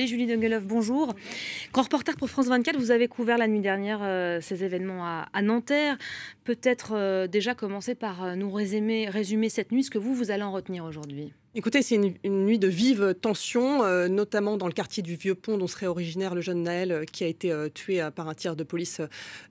Julie Dungeloff, bonjour. Grand reporter pour France 24, vous avez couvert la nuit dernière euh, ces événements à, Nanterre. Peut-être euh, déjà commencer par euh, nous résumer, résumer cette nuit, ce que vous, vous allez en retenir aujourd'hui. Écoutez, c'est une, nuit de vive tension, euh, notamment dans le quartier du Vieux-Pont dont serait originaire le jeune Naël euh, qui a été euh, tué par un tir de police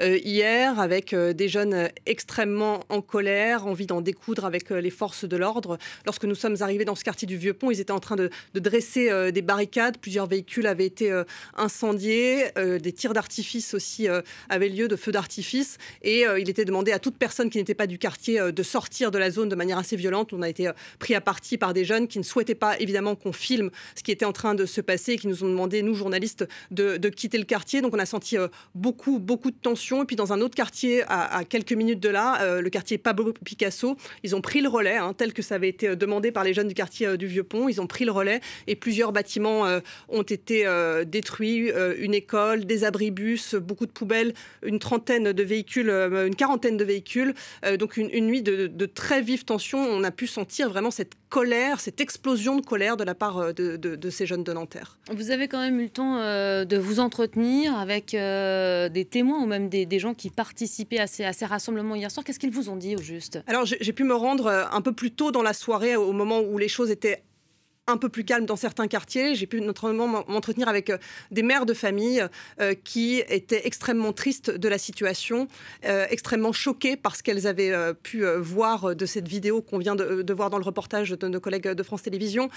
hier, avec des jeunes extrêmement en colère, envie d'en découdre avec les forces de l'ordre. Lorsque nous sommes arrivés dans ce quartier du Vieux-Pont, ils étaient en train de, dresser des barricades, plusieurs véhicules avaient été incendiés, des tirs d'artifice aussi avaient lieu, de feux d'artifice, et il était demandé à toute personne qui n'était pas du quartier de sortir de la zone de manière assez violente. On a été pris à partie par des qui ne souhaitaient pas évidemment qu'on filme ce qui était en train de se passer et qui nous ont demandé, nous journalistes, de, quitter le quartier. Donc on a senti euh, beaucoup, beaucoup de tension. Et puis dans un autre quartier, à, quelques minutes de là, euh, le quartier Pablo Picasso, ils ont pris le relais, hein, tel que ça avait été euh, demandé par les jeunes du quartier du Vieux-Pont. Ils ont pris le relais et plusieurs bâtiments ont été détruits. une école, des abribus, beaucoup de poubelles, une trentaine de véhicules, une quarantaine de véhicules. donc une, nuit de, de très vive tension. On a pu sentir vraiment cette colère, cette explosion de colère de la part euh, de, ces jeunes de Nanterre. Vous avez quand même eu le temps euh, de vous entretenir avec euh, des témoins ou même des, gens qui participaient à ces, à ces rassemblements hier soir. Qu'est-ce qu'ils vous ont dit au juste Alors j'ai pu me rendre un peu plus tôt dans la soirée, au moment où les choses étaient un peu plus calme dans certains quartiers. J'ai pu notamment m'entretenir avec euh, des mères de famille euh, qui étaient extrêmement tristes de la situation, euh, extrêmement choquées par ce qu'elles avaient pu voir de cette vidéo qu'on vient de, voir dans le reportage de nos collègues de France Télévisions.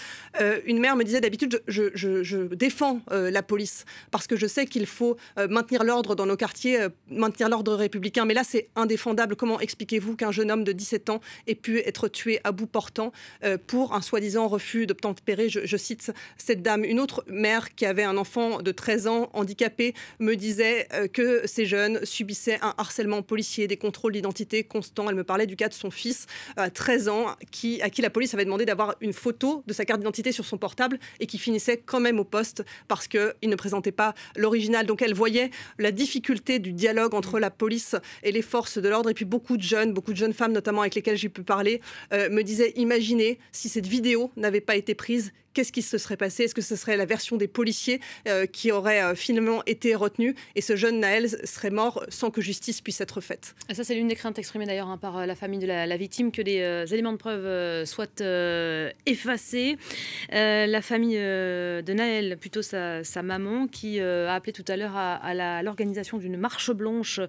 une mère me disait d'habitude, je, je, défends la police parce que je sais qu'il faut maintenir l'ordre dans nos quartiers, maintenir l'ordre républicain. Mais là, c'est indéfendable. Comment expliquez-vous qu'un jeune homme de 17 ans ait pu être tué à bout portant pour un soi-disant refus d'obtempérer je, cite cette dame, une autre mère qui avait un enfant de 13 ans handicapé, me disait euh, que ces jeunes subissaient un harcèlement policier, des contrôles d'identité constants. Elle me parlait du cas de son fils à euh, 13 ans, qui, à qui la police avait demandé d'avoir une photo de sa carte d'identité sur son portable et qui finissait quand même au poste parce qu'il ne présentait pas l'original. Donc elle voyait la difficulté du dialogue entre la police et les forces de l'ordre. Et puis beaucoup de jeunes, beaucoup de jeunes femmes notamment avec lesquelles j'ai pu parler, euh, me disaient, imaginez si cette vidéo n'avait pas été prise qu'est-ce qui se serait passé Est-ce que ce serait la version des policiers euh, qui aurait euh, finalement été retenue et ce jeune Naël serait mort sans que justice puisse être faite ah, Ça, c'est l'une des craintes exprimées d'ailleurs hein, par euh, la famille de la, victime, que les éléments de preuve soient effacés. la famille de Naël, plutôt sa, maman, qui a appelé tout à l'heure à, l'organisation d'une marche blanche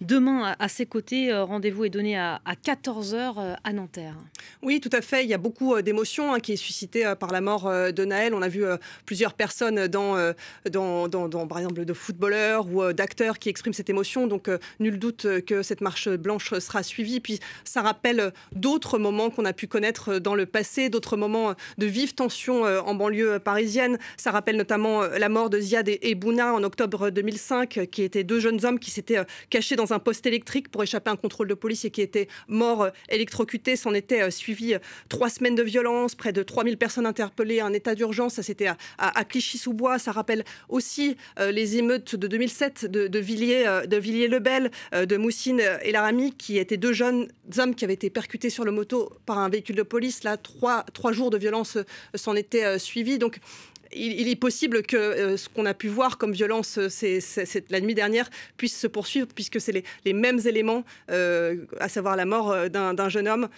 demain à, ses côtés. Rendez-vous est donné à, 14h à Nanterre. Oui, tout à fait. Il y a beaucoup d'émotions hein, qui est suscitée par la mort euh, de Naël. On a vu euh, plusieurs personnes euh, dans, dans, par exemple, de footballeurs ou d'acteurs qui expriment cette émotion. Donc, nul doute que cette marche blanche sera suivie. Puis, ça rappelle d'autres moments qu'on a pu connaître dans le passé, d'autres moments de vives tensions en banlieue parisienne. Ça rappelle notamment la mort de Ziad et Bouna en octobre 2005, qui étaient deux jeunes hommes qui s'étaient cachés dans un poste électrique pour échapper à un contrôle de police et qui étaient morts électrocutés. S'en étaient suivis trois semaines de violence, près de 3000 personnes interpellé un état d'urgence. Ça, c'était à, Clichy-sous-Bois. Ça rappelle aussi euh, les émeutes de 2007 de, Villiers, euh, de villiers le bel euh, de Moussine et Laramie, qui étaient deux jeunes hommes qui avaient été percutés sur le moto par un véhicule de police. Là, trois, trois jours de violence s'en étaient suivis. Donc, il, est possible que euh, ce qu'on a pu voir comme violence euh, c'est, la nuit dernière puisse se poursuivre, puisque c'est les, les, mêmes éléments, euh, à savoir la mort d'un, jeune homme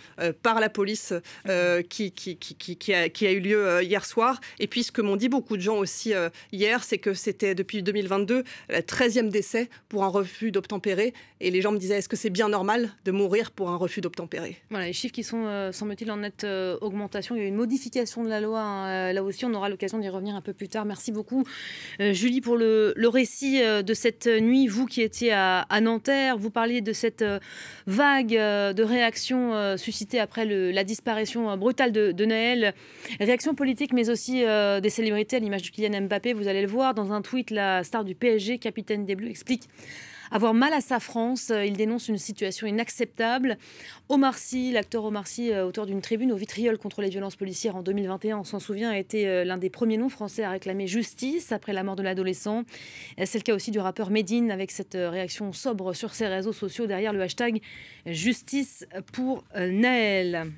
par la police mm-hmm. qui, qui, qui, a, qui, a, eu lieu hier soir. Et puis ce que m'ont dit beaucoup de gens aussi hier, c'est que c'était depuis 2022 le 13e décès pour un refus d'obtempérer. Et les gens me disaient, est-ce que c'est bien normal de mourir pour un refus d'obtempérer Voilà, les chiffres qui sont, semble-t-il, en nette augmentation. Il y a eu une modification de la loi. Hein, là aussi, on aura l'occasion d'y revenir un peu plus tard. Merci beaucoup, euh, Julie, pour le, récit euh, de cette nuit. Vous qui étiez à, Nanterre, vous parliez de cette euh, vague de réactions suscitée après la disparition brutale de, de Naël. Réaction politique, mais aussi des célébrités, à l'image de Kylian Mbappé. Vous allez le voir dans un tweet, la star du PSG, capitaine des Bleus, explique avoir mal à sa France. Euh, il dénonce une situation inacceptable. Omar Sy, l'acteur Omar Sy, euh, auteur d'une tribune au vitriol contre les violences policières en 2021, on s'en souvient, a été euh, l'un des premiers noms français à réclamer justice après la mort de l'adolescent. C'est le cas aussi du rappeur Medine avec cette réaction sobre sur ses réseaux sociaux derrière le hashtag Justice pour Naël.